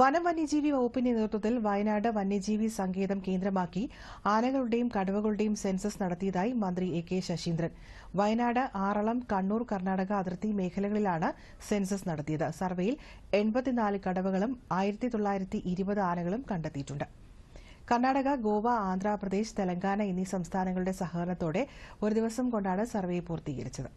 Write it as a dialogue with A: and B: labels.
A: വനം വന്യജീവി വകുപ്പിന്റെ നേതൃത്വത്തിൽ വയനാട് വന്യജീവി സങ്കേതം കേന്ദ്രമാക്കി ആനകളുടെയും കടുവകളുടെയും സെൻസസ് നടത്തിയതായി മന്ത്രി എ കെ ശശീന്ദ്രൻ വയനാട് ആറളം കണ്ണൂർ കർണാടക അതിർത്തി മേഖലകളിലാണ് സെൻസസ് നടത്തിയത് സർവേയിൽ എൺപത്തിനാല് കടവകളും ആയിരത്തി തൊള്ളായിരത്തി ഇരുപത് ആനകളും കണ്ടെത്തിയിട്ടുണ്ട് കർണാടക ഗോവ ആന്ധ്രാപ്രദേശ് തെലങ്കാന എന്നീ സംസ്ഥാനങ്ങളുടെ സഹകരണത്തോടെ ഒരു ദിവസം കൊണ്ടാണ് സർവേ പൂർത്തീകരിച്ചത്